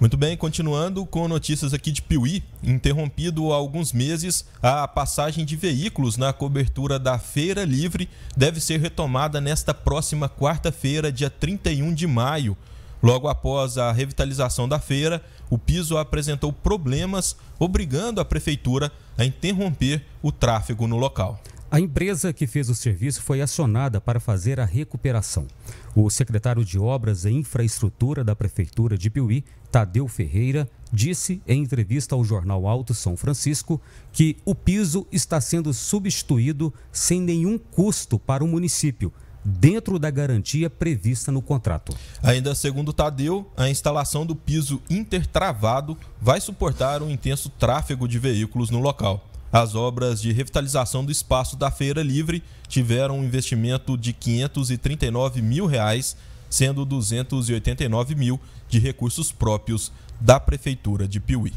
Muito bem, continuando com notícias aqui de Piuí. Interrompido há alguns meses, a passagem de veículos na cobertura da Feira Livre deve ser retomada nesta próxima quarta-feira, dia 31 de maio. Logo após a revitalização da feira, o piso apresentou problemas, obrigando a prefeitura a interromper o tráfego no local. A empresa que fez o serviço foi acionada para fazer a recuperação. O secretário de Obras e Infraestrutura da Prefeitura de Piuí, Tadeu Ferreira, disse em entrevista ao jornal Alto São Francisco que o piso está sendo substituído sem nenhum custo para o município dentro da garantia prevista no contrato. Ainda segundo Tadeu, a instalação do piso intertravado vai suportar um intenso tráfego de veículos no local. As obras de revitalização do espaço da Feira Livre tiveram um investimento de 539 mil reais, sendo 289 mil de recursos próprios da Prefeitura de Piuí.